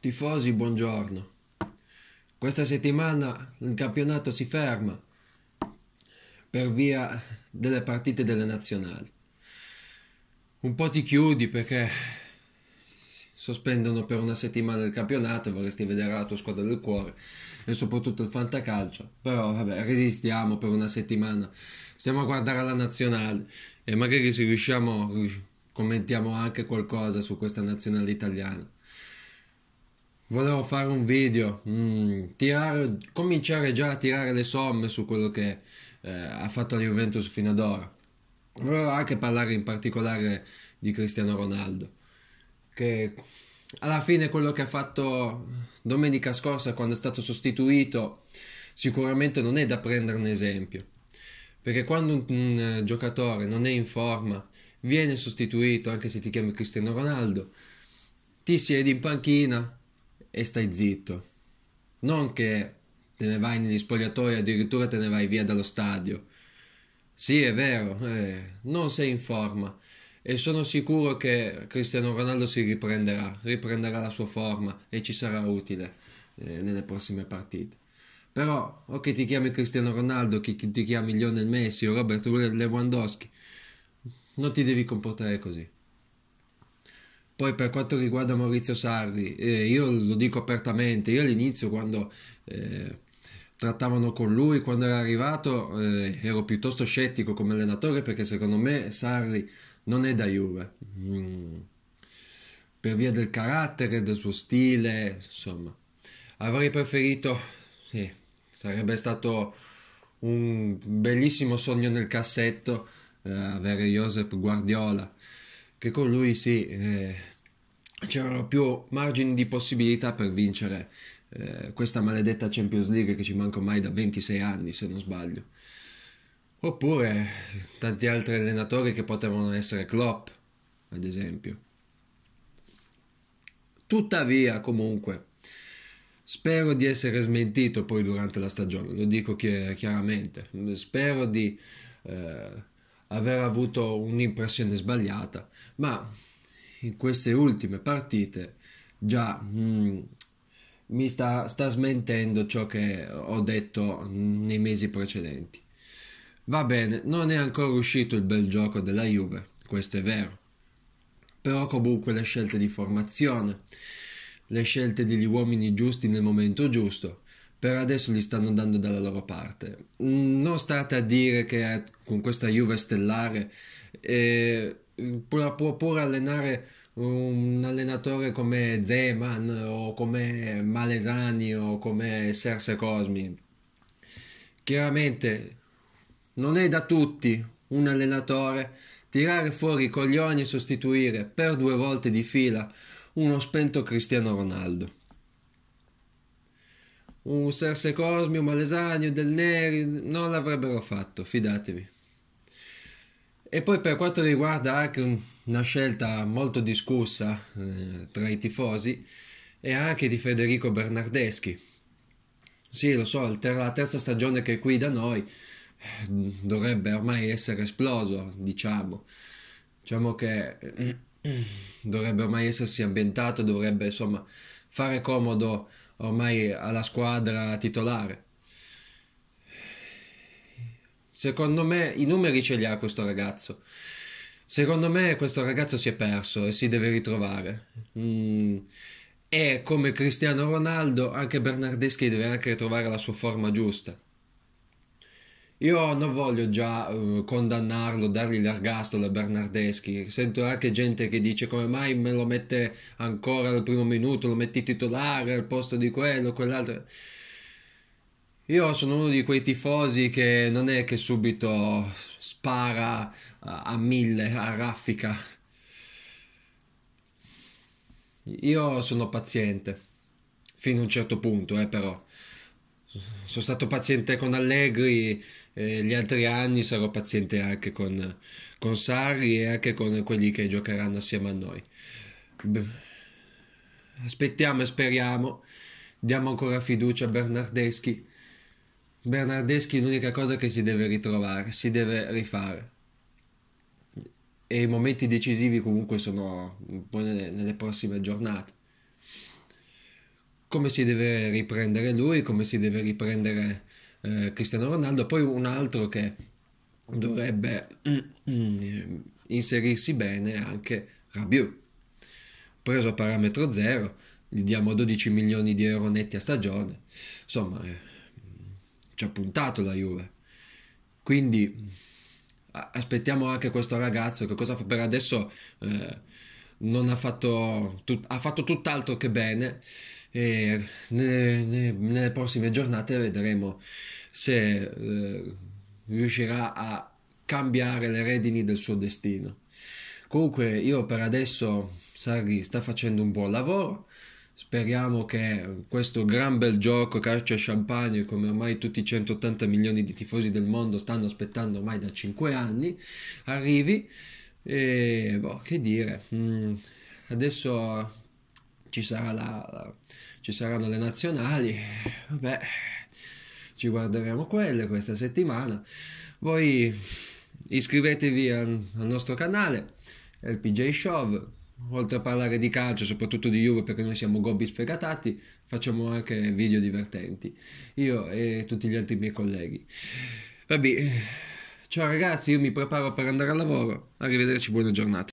Tifosi, buongiorno. Questa settimana il campionato si ferma per via delle partite delle nazionali. Un po' ti chiudi perché sospendono per una settimana il campionato, vorresti vedere la tua squadra del cuore e soprattutto il fantacalcio. Però vabbè, resistiamo per una settimana, stiamo a guardare la nazionale e magari se riusciamo commentiamo anche qualcosa su questa nazionale italiana. Volevo fare un video, mm, tirare, cominciare già a tirare le somme su quello che eh, ha fatto la Juventus fino ad ora. Volevo anche parlare in particolare di Cristiano Ronaldo, che alla fine quello che ha fatto domenica scorsa quando è stato sostituito sicuramente non è da prenderne esempio, perché quando un, un eh, giocatore non è in forma, viene sostituito anche se ti chiami Cristiano Ronaldo, ti siedi in panchina e stai zitto. Non che te ne vai negli spogliatoi, addirittura te ne vai via dallo stadio. Sì, è vero, eh, non sei in forma e sono sicuro che Cristiano Ronaldo si riprenderà, riprenderà la sua forma e ci sarà utile eh, nelle prossime partite. Però o che ti chiami Cristiano Ronaldo, che ti chiami Lionel Messi o Robert Lewandowski, non ti devi comportare così. Poi per quanto riguarda Maurizio Sarri, eh, io lo dico apertamente, io all'inizio quando eh, trattavano con lui, quando era arrivato, eh, ero piuttosto scettico come allenatore perché secondo me Sarri non è da Juve. Mm. Per via del carattere, del suo stile, insomma. Avrei preferito, sì, sarebbe stato un bellissimo sogno nel cassetto eh, avere Josep Guardiola, che con lui sì eh, c'erano più margini di possibilità per vincere eh, questa maledetta Champions League che ci manca ormai da 26 anni se non sbaglio oppure tanti altri allenatori che potevano essere Klopp ad esempio tuttavia comunque spero di essere smentito poi durante la stagione lo dico chiaramente spero di eh, aver avuto un'impressione sbagliata ma in queste ultime partite già mm, mi sta, sta, smentendo ciò che ho detto nei mesi precedenti. Va bene, non è ancora uscito il bel gioco della Juve, questo è vero. Però comunque le scelte di formazione, le scelte degli uomini giusti nel momento giusto, per adesso gli stanno dando dalla loro parte. Mm, non state a dire che con questa Juve stellare eh, può pure allenare un allenatore come Zeman o come Malesani o come Serse Cosmi. Chiaramente non è da tutti un allenatore tirare fuori i coglioni e sostituire per due volte di fila uno spento Cristiano Ronaldo un Serse Cosmio, un Malesagno, Del Neri, non l'avrebbero fatto, fidatevi. E poi per quanto riguarda anche una scelta molto discussa eh, tra i tifosi, è anche di Federico Bernardeschi. Sì, lo so, la terza stagione che è qui da noi eh, dovrebbe ormai essere esploso, diciamo. Diciamo che eh, dovrebbe ormai essersi ambientato, dovrebbe insomma fare comodo ormai alla squadra titolare. Secondo me i numeri ce li ha questo ragazzo. Secondo me questo ragazzo si è perso e si deve ritrovare. Mm. E come Cristiano Ronaldo, anche Bernardeschi deve anche ritrovare la sua forma giusta. Io non voglio già uh, condannarlo, dargli l'ergastolo a Bernardeschi. Sento anche gente che dice come mai me lo mette ancora al primo minuto, lo metti titolare al posto di quello, quell'altro. Io sono uno di quei tifosi che non è che subito spara eh, a mille, a raffica. Io sono paziente, fino a un certo punto, eh, però sono stato paziente con Allegri eh, gli altri anni sarò paziente anche con, con Sarri e anche con quelli che giocheranno assieme a noi Beh, aspettiamo e speriamo diamo ancora fiducia a Bernardeschi Bernardeschi è l'unica cosa che si deve ritrovare si deve rifare e i momenti decisivi comunque sono poi nelle, nelle prossime giornate come si deve riprendere lui, come si deve riprendere eh, Cristiano Ronaldo. Poi un altro che dovrebbe eh, inserirsi bene anche Rabiu, preso a parametro zero, gli diamo 12 milioni di euro netti a stagione, insomma eh, ci ha puntato la Juve. Quindi aspettiamo anche questo ragazzo che cosa fa per adesso eh, non ha fatto, tut- ha fatto tutt'altro che bene e nelle, nelle prossime giornate vedremo se eh, riuscirà a cambiare le redini del suo destino. Comunque io per adesso Sarri sta facendo un buon lavoro, speriamo che questo gran bel gioco calcio e champagne come ormai tutti i 180 milioni di tifosi del mondo stanno aspettando ormai da 5 anni arrivi e boh, che dire mm, adesso ci, sarà la, la, ci saranno le nazionali, vabbè, ci guarderemo quelle questa settimana. Voi iscrivetevi al, al nostro canale, LPJ Show, oltre a parlare di calcio, soprattutto di Juve, perché noi siamo gobbi sfegatati, facciamo anche video divertenti, io e tutti gli altri miei colleghi. Vabbè, ciao ragazzi, io mi preparo per andare al lavoro, arrivederci, buona giornata.